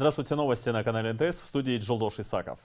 Здравствуйте, новости на канале НТС. В студии Джолдош Исаков.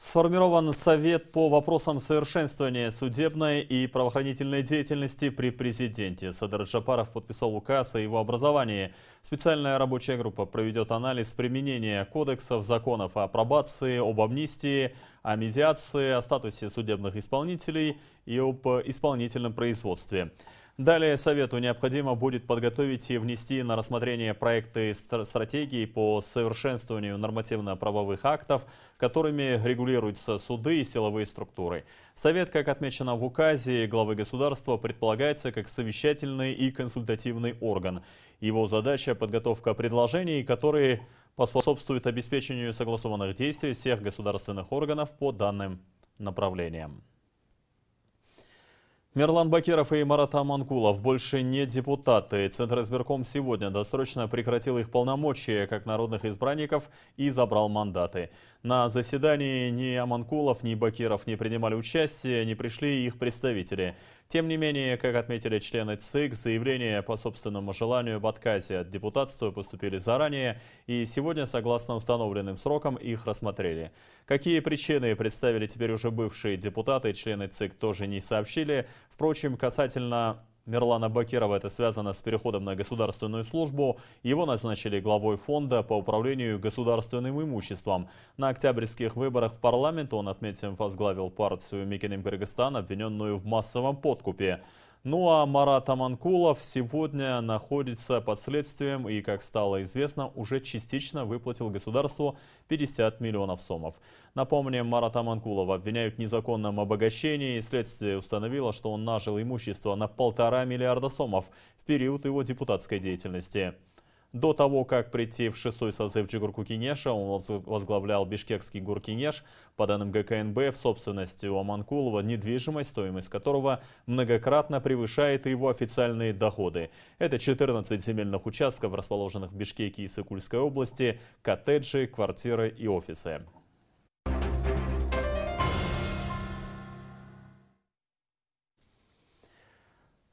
Сформирован Совет по вопросам совершенствования судебной и правоохранительной деятельности при президенте. Садар Джапаров подписал указ о его образовании. Специальная рабочая группа проведет анализ применения кодексов, законов о пробации, об амнистии, о медиации, о статусе судебных исполнителей и об исполнительном производстве. Далее Совету необходимо будет подготовить и внести на рассмотрение проекты стратегии по совершенствованию нормативно-правовых актов, которыми регулируются суды и силовые структуры. Совет, как отмечено в указе главы государства, предполагается как совещательный и консультативный орган. Его задача – подготовка предложений, которые поспособствуют обеспечению согласованных действий всех государственных органов по данным направлениям. Мерлан Бакиров и Марат Аманкулов больше не депутаты. Центр избирком сегодня досрочно прекратил их полномочия как народных избранников и забрал мандаты. На заседании ни Аманкулов, ни Бакиров не принимали участие, не пришли их представители. Тем не менее, как отметили члены ЦИК, заявления по собственному желанию об отказе от депутатства поступили заранее, и сегодня, согласно установленным срокам, их рассмотрели. Какие причины представили теперь уже бывшие депутаты, члены ЦИК тоже не сообщили. Впрочем, касательно Мерлана Бакирова это связано с переходом на государственную службу. Его назначили главой фонда по управлению государственным имуществом. На октябрьских выборах в парламент он, отметим, возглавил партию Микиним Кыргызстан, обвиненную в массовом подкупе. Ну а Марат Аманкулов сегодня находится под следствием и, как стало известно, уже частично выплатил государству 50 миллионов сомов. Напомним, Марата Аманкулова обвиняют в незаконном обогащении. Следствие установило, что он нажил имущество на полтора миллиарда сомов в период его депутатской деятельности. До того, как прийти в шестой созыв Джигуркукинеша, он возглавлял бишкекский Гуркинеш. По данным ГКНБ, в собственности у Аманкулова недвижимость, стоимость которого многократно превышает его официальные доходы. Это 14 земельных участков, расположенных в Бишкеке и Сыкульской области, коттеджи, квартиры и офисы.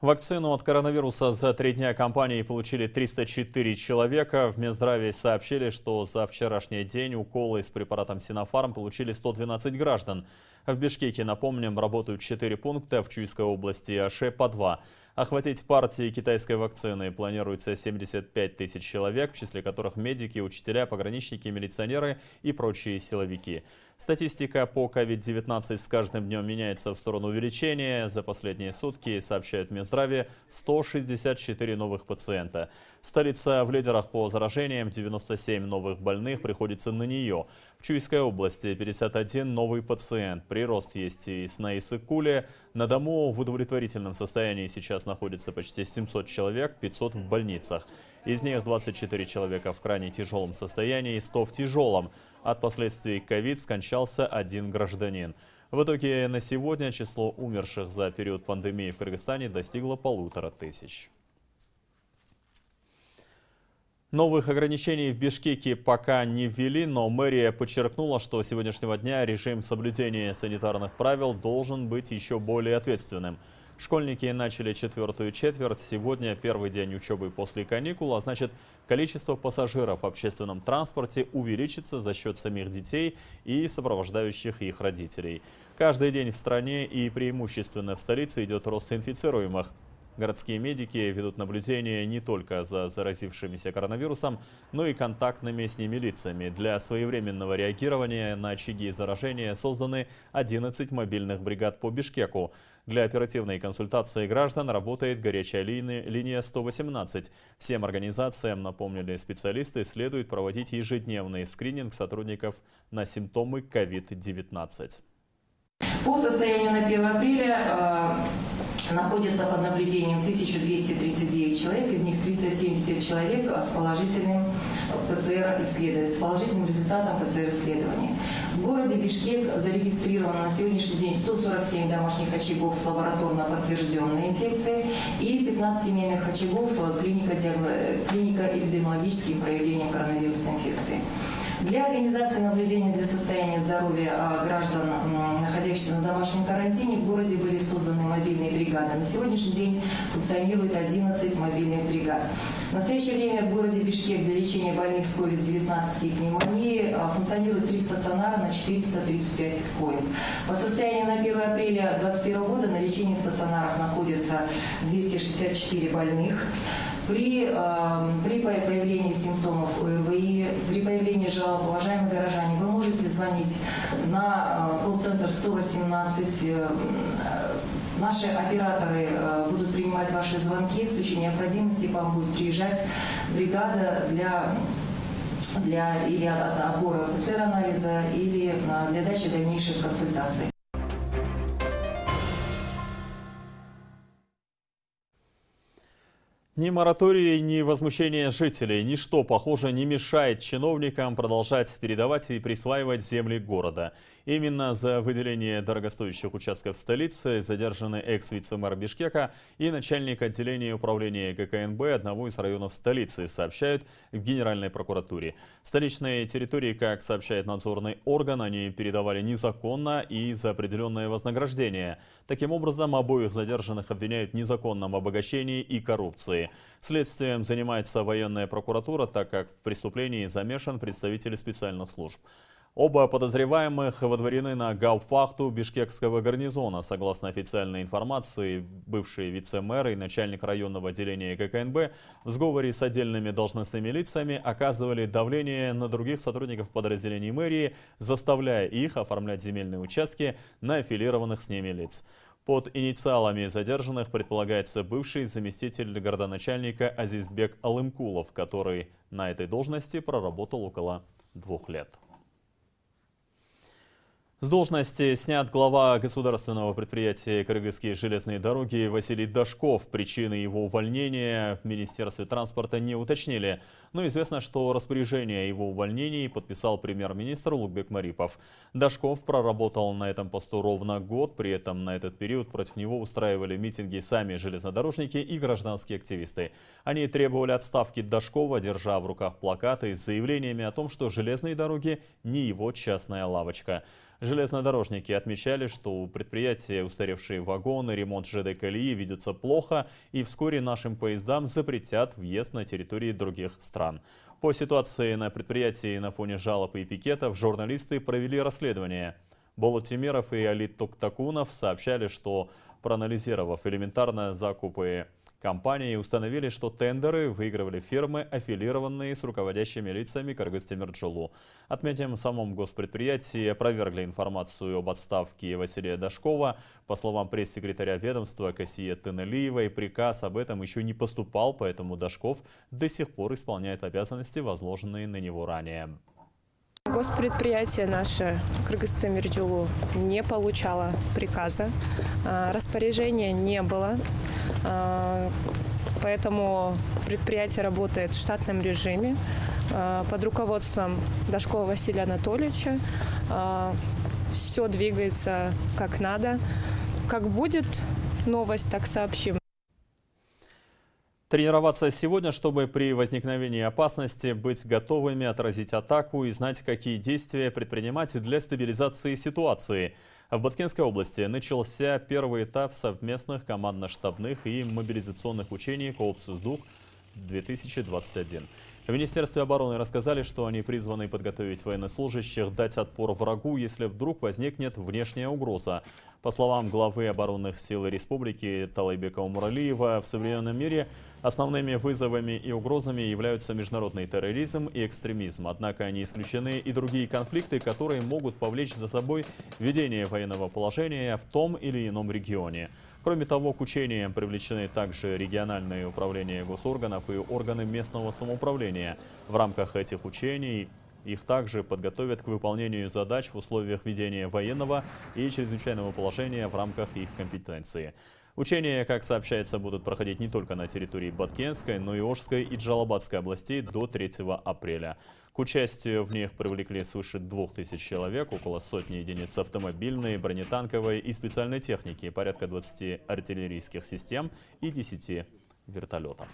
Вакцину от коронавируса за три дня компании получили 304 человека. В Минздраве сообщили, что за вчерашний день уколы с препаратом Синофарм получили 112 граждан. В Бишкеке, напомним, работают 4 пункта, в Чуйской области АШ э, по 2. Охватить партии китайской вакцины планируется 75 тысяч человек, в числе которых медики, учителя, пограничники, милиционеры и прочие силовики. Статистика по COVID-19 с каждым днем меняется в сторону увеличения. За последние сутки, сообщает Минздраве, 164 новых пациента. Столица в лидерах по заражениям, 97 новых больных приходится на нее – в Чуйской области 51 новый пациент. Прирост есть и на Иссык-Куле. На дому в удовлетворительном состоянии сейчас находится почти 700 человек, 500 в больницах. Из них 24 человека в крайне тяжелом состоянии, и 100 в тяжелом. От последствий ковид скончался один гражданин. В итоге на сегодня число умерших за период пандемии в Кыргызстане достигло полутора тысяч. Новых ограничений в Бишкеке пока не ввели, но мэрия подчеркнула, что с сегодняшнего дня режим соблюдения санитарных правил должен быть еще более ответственным. Школьники начали четвертую четверть, сегодня первый день учебы после каникул, а значит количество пассажиров в общественном транспорте увеличится за счет самих детей и сопровождающих их родителей. Каждый день в стране и преимущественно в столице идет рост инфицируемых. Городские медики ведут наблюдение не только за заразившимися коронавирусом, но и контактными с ними лицами. Для своевременного реагирования на очаги заражения созданы 11 мобильных бригад по Бишкеку. Для оперативной консультации граждан работает горячая линия, линия 118. Всем организациям, напомнили специалисты, следует проводить ежедневный скрининг сотрудников на симптомы COVID-19. По состоянию на 1 апреля э, находятся под наблюдением 1239 человек, из них 370 человек с положительным ПЦР-исследованием, с положительным результатом ПЦР-исследования. В городе Бишкек зарегистрировано на сегодняшний день 147 домашних очагов с лабораторно подтвержденной инфекцией и 15 семейных очагов клиника, диагно... клиника эпидемиологическим проявлением коронавирусной инфекции. Для организации наблюдения для состояния здоровья а, граждан, находящихся на домашнем карантине, в городе были созданы мобильные бригады. На сегодняшний день функционирует 11 мобильных бригад. В настоящее время в городе Бишкек для лечения больных с COVID-19 и пневмонией а, функционирует 3 стационара на 435 коек. По состоянию на 1 апреля 2021 года на лечении в стационарах находится 264 больных. При, эм, при появлении симптомов ОРВИ, при появлении жалоб, уважаемые горожане, вы можете звонить на э, колл-центр 118. Э, э, наши операторы э, будут принимать ваши звонки. В случае необходимости к вам будет приезжать бригада для для или отбора ПЦР-анализа, или для дачи дальнейших консультаций. Ни моратории, ни возмущения жителей, ничто, похоже, не мешает чиновникам продолжать передавать и присваивать земли города. Именно за выделение дорогостоящих участков столицы задержаны экс-вице-мэр Бишкека и начальник отделения управления ГКНБ одного из районов столицы, сообщают в Генеральной прокуратуре. Столичные территории, как сообщает надзорный орган, они передавали незаконно и за определенное вознаграждение. Таким образом, обоих задержанных обвиняют в незаконном обогащении и коррупции. Следствием занимается военная прокуратура, так как в преступлении замешан представитель специальных служб. Оба подозреваемых водворены на гауптвахту Бишкекского гарнизона. Согласно официальной информации, бывший вице-мэр и начальник районного отделения ККНБ в сговоре с отдельными должностными лицами оказывали давление на других сотрудников подразделений мэрии, заставляя их оформлять земельные участки на аффилированных с ними лиц. Под инициалами задержанных предполагается бывший заместитель городоначальника Азизбек Алымкулов, который на этой должности проработал около двух лет. С должности снят глава государственного предприятия «Кыргызские железные дороги» Василий Дашков. Причины его увольнения в Министерстве транспорта не уточнили. Но известно, что распоряжение о его увольнении подписал премьер-министр Лукбек Марипов. Дашков проработал на этом посту ровно год. При этом на этот период против него устраивали митинги сами железнодорожники и гражданские активисты. Они требовали отставки Дашкова, держа в руках плакаты с заявлениями о том, что железные дороги не его частная лавочка. Железнодорожники отмечали, что у предприятия устаревшие вагоны, ремонт ЖД колеи ведется плохо, и вскоре нашим поездам запретят въезд на территории других стран. По ситуации на предприятии на фоне жалоб и пикетов журналисты провели расследование. Болотимеров и Алит Токтакунов сообщали, что проанализировав элементарно закупы Компании установили, что тендеры выигрывали фирмы, аффилированные с руководящими лицами Кыргызтемирджолу. Отметим, в самом госпредприятии опровергли информацию об отставке Василия Дашкова. По словам пресс-секретаря ведомства Кассия Тенелиевой, приказ об этом еще не поступал, поэтому Дашков до сих пор исполняет обязанности, возложенные на него ранее. Госпредприятие наше Кыргызстан Мирджулу не получало приказа, а, распоряжения не было Э, поэтому предприятие работает в штатном режиме э, под руководством Дашкова Василия Анатольевича. Э, Все двигается как надо. Как будет новость, так сообщим. Тренироваться сегодня, чтобы при возникновении опасности быть готовыми отразить атаку и знать, какие действия предпринимать для стабилизации ситуации – в Баткинской области начался первый этап совместных командно-штабных и мобилизационных учений «Коопсуздух-2021». В Министерстве обороны рассказали, что они призваны подготовить военнослужащих дать отпор врагу, если вдруг возникнет внешняя угроза. По словам главы оборонных сил республики Талайбека Умралиева, в современном мире основными вызовами и угрозами являются международный терроризм и экстремизм. Однако не исключены и другие конфликты, которые могут повлечь за собой введение военного положения в том или ином регионе. Кроме того, к учениям привлечены также региональные управления госорганов и органы местного самоуправления оборудование. В рамках этих учений их также подготовят к выполнению задач в условиях ведения военного и чрезвычайного положения в рамках их компетенции. Учения, как сообщается, будут проходить не только на территории Баткенской, но и Ожской и Джалабадской областей до 3 апреля. К участию в них привлекли свыше 2000 человек, около сотни единиц автомобильной, бронетанковой и специальной техники, порядка 20 артиллерийских систем и 10 вертолетов.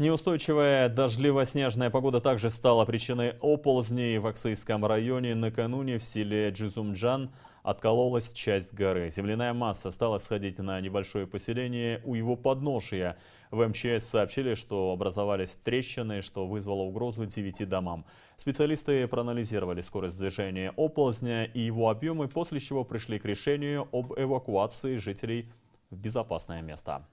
Неустойчивая дождливо-снежная погода также стала причиной оползней в Аксайском районе. Накануне в селе Джузумджан откололась часть горы. Земляная масса стала сходить на небольшое поселение у его подножия. В МЧС сообщили, что образовались трещины, что вызвало угрозу 9 домам. Специалисты проанализировали скорость движения оползня и его объемы, после чего пришли к решению об эвакуации жителей в безопасное место.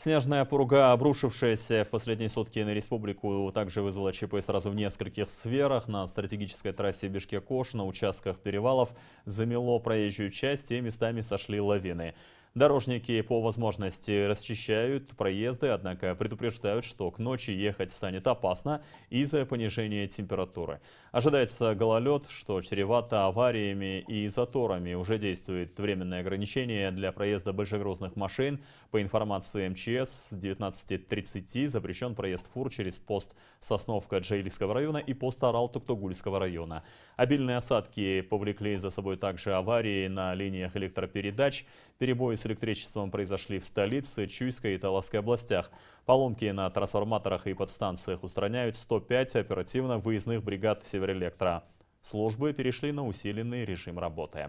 Снежная пурга, обрушившаяся в последние сутки на республику, также вызвала ЧП сразу в нескольких сферах. На стратегической трассе Бишкек-Кош на участках перевалов замело проезжую часть и местами сошли лавины. Дорожники по возможности расчищают проезды, однако предупреждают, что к ночи ехать станет опасно из-за понижения температуры. Ожидается гололед, что чревато авариями и заторами. Уже действует временное ограничение для проезда большегрузных машин. По информации МЧС, с 19.30 запрещен проезд фур через пост Сосновка Джейлийского района и пост Орал Туктугульского района. Обильные осадки повлекли за собой также аварии на линиях электропередач, перебои с электричеством произошли в столице, Чуйской и Таласской областях. Поломки на трансформаторах и подстанциях устраняют 105 оперативно-выездных бригад «Северэлектро». Службы перешли на усиленный режим работы.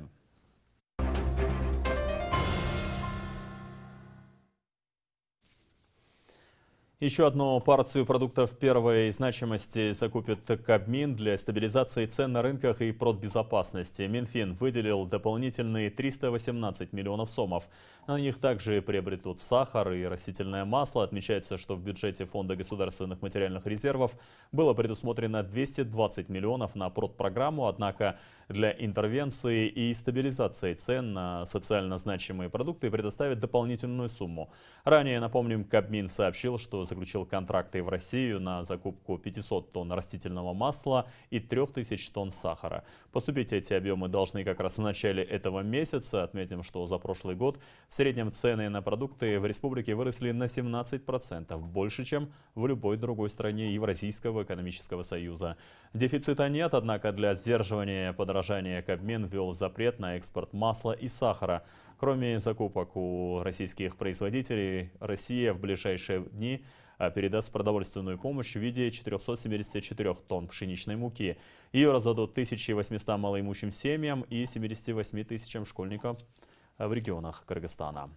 Еще одну порцию продуктов первой значимости закупит Кабмин для стабилизации цен на рынках и продбезопасности. Минфин выделил дополнительные 318 миллионов сомов. На них также приобретут сахар и растительное масло. Отмечается, что в бюджете Фонда государственных материальных резервов было предусмотрено 220 миллионов на продпрограмму, однако для интервенции и стабилизации цен на социально значимые продукты предоставят дополнительную сумму. Ранее, напомним, Кабмин сообщил, что заключил контракты в Россию на закупку 500 тонн растительного масла и 3000 тонн сахара. Поступить эти объемы должны как раз в начале этого месяца. Отметим, что за прошлый год в среднем цены на продукты в республике выросли на 17%, больше, чем в любой другой стране Евразийского экономического союза. Дефицита нет, однако для сдерживания подорожания Кабмин ввел запрет на экспорт масла и сахара. Кроме закупок у российских производителей, Россия в ближайшие дни а, передаст продовольственную помощь в виде 474 тонн пшеничной муки. Ее раздадут 1800 малоимущим семьям и 78 тысячам школьников а, в регионах Кыргызстана.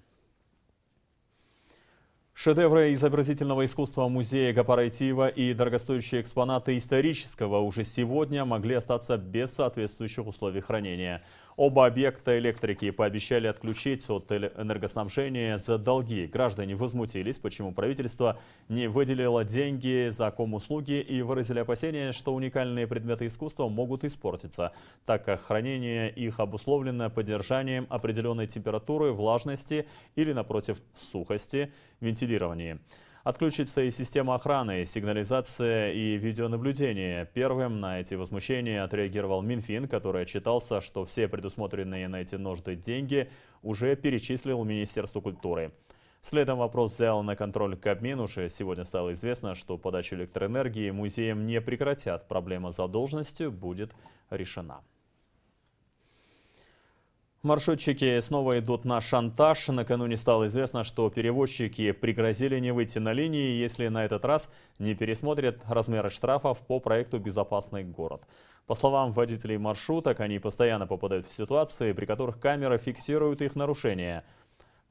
Шедевры изобразительного искусства музея Гапарайтива и дорогостоящие экспонаты исторического уже сегодня могли остаться без соответствующих условий хранения. Оба объекта электрики пообещали отключить от энергоснабжения за долги. Граждане возмутились, почему правительство не выделило деньги за комуслуги и выразили опасения, что уникальные предметы искусства могут испортиться, так как хранение их обусловлено поддержанием определенной температуры, влажности или, напротив, сухости, вентилирования. Отключится и система охраны, сигнализация и видеонаблюдение. Первым на эти возмущения отреагировал Минфин, который отчитался, что все предусмотренные на эти нужды деньги уже перечислил Министерству культуры. Следом вопрос взял на контроль Кабмин. Уже сегодня стало известно, что подачу электроэнергии музеям не прекратят. Проблема задолженностью будет решена. Маршрутчики снова идут на шантаж. Накануне стало известно, что перевозчики пригрозили не выйти на линии, если на этот раз не пересмотрят размеры штрафов по проекту «Безопасный город». По словам водителей маршруток, они постоянно попадают в ситуации, при которых камера фиксирует их нарушения –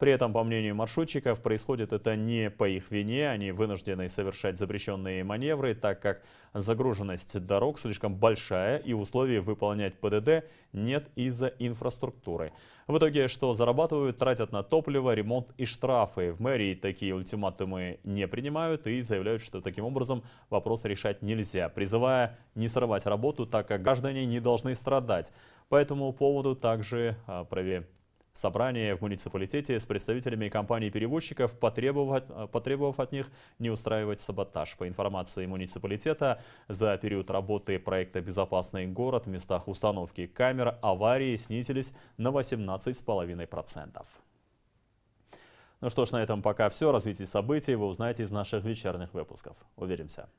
при этом, по мнению маршрутчиков, происходит это не по их вине, они вынуждены совершать запрещенные маневры, так как загруженность дорог слишком большая и условий выполнять ПДД нет из-за инфраструктуры. В итоге, что зарабатывают, тратят на топливо, ремонт и штрафы. В мэрии такие ультиматумы не принимают и заявляют, что таким образом вопрос решать нельзя, призывая не срывать работу, так как граждане не должны страдать. По этому поводу также а, провели Собрание в муниципалитете с представителями компаний-перевозчиков, потребовав, э, потребовав от них не устраивать саботаж. По информации муниципалитета, за период работы проекта «Безопасный город» в местах установки камер аварии снизились на 18,5%. Ну что ж, на этом пока все. Развитие событий вы узнаете из наших вечерних выпусков. Увидимся.